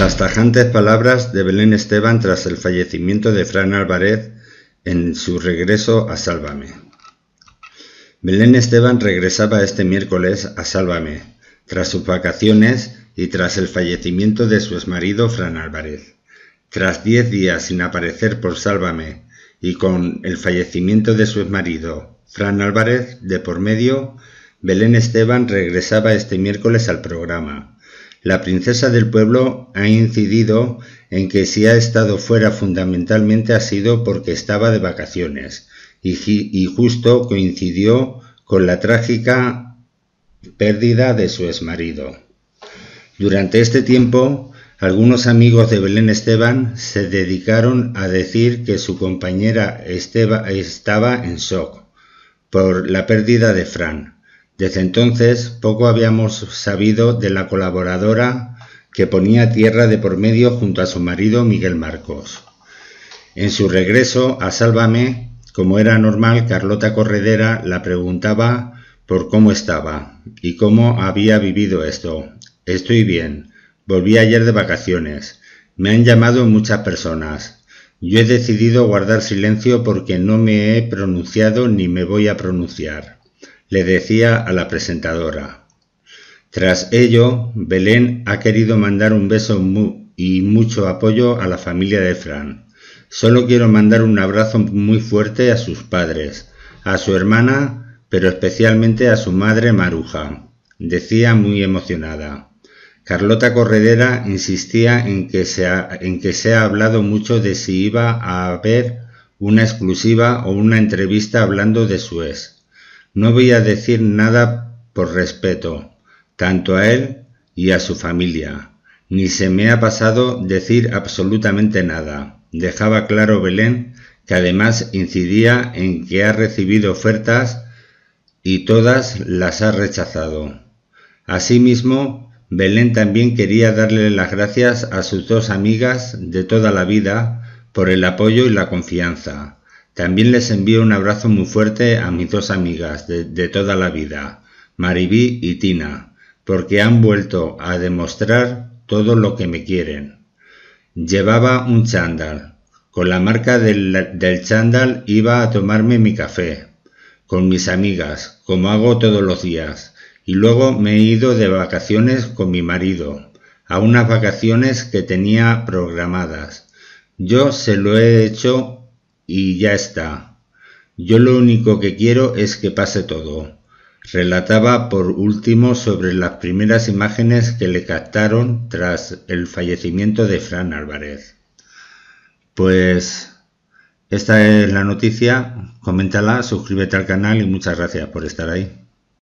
Las tajantes palabras de Belén Esteban tras el fallecimiento de Fran Álvarez en su regreso a Sálvame. Belén Esteban regresaba este miércoles a Sálvame, tras sus vacaciones y tras el fallecimiento de su exmarido Fran Álvarez. Tras diez días sin aparecer por Sálvame y con el fallecimiento de su exmarido Fran Álvarez de por medio, Belén Esteban regresaba este miércoles al programa la princesa del pueblo ha incidido en que si ha estado fuera fundamentalmente ha sido porque estaba de vacaciones y, justo coincidió con la trágica pérdida de su exmarido. Durante este tiempo, algunos amigos de Belén Esteban se dedicaron a decir que su compañera estaba en shock por la pérdida de Fran, desde entonces poco habíamos sabido de la colaboradora que ponía tierra de por medio junto a su marido Miguel Marcos. En su regreso a Sálvame, como era normal, Carlota Corredera la preguntaba por cómo estaba y cómo había vivido esto. Estoy bien. Volví ayer de vacaciones. Me han llamado muchas personas. Yo he decidido guardar silencio porque no me he pronunciado ni me voy a pronunciar le decía a la presentadora. Tras ello, Belén ha querido mandar un beso y mucho apoyo a la familia de Fran. Solo quiero mandar un abrazo muy fuerte a sus padres, a su hermana, pero especialmente a su madre Maruja, decía muy emocionada. Carlota Corredera insistía en que, se ha, en que se ha hablado mucho de si iba a haber una exclusiva o una entrevista hablando de su ex. No voy a decir nada por respeto, tanto a él y a su familia. Ni se me ha pasado decir absolutamente nada. Dejaba claro Belén que además incidía en que ha recibido ofertas y todas las ha rechazado. Asimismo, Belén también quería darle las gracias a sus dos amigas de toda la vida por el apoyo y la confianza, también les envío un abrazo muy fuerte a mis dos amigas de, toda la vida, Maribí y Tina, porque han vuelto a demostrar todo lo que me quieren. Llevaba un chándal. Con la marca del, del chándal iba a tomarme mi café, con mis amigas, como hago todos los días, y luego me he ido de vacaciones con mi marido, a unas vacaciones que tenía programadas. Yo se lo he hecho y ya está. Yo lo único que quiero es que pase todo. Relataba por último sobre las primeras imágenes que le captaron tras el fallecimiento de Fran Álvarez. Pues esta es la noticia, coméntala, suscríbete al canal y muchas gracias por estar ahí.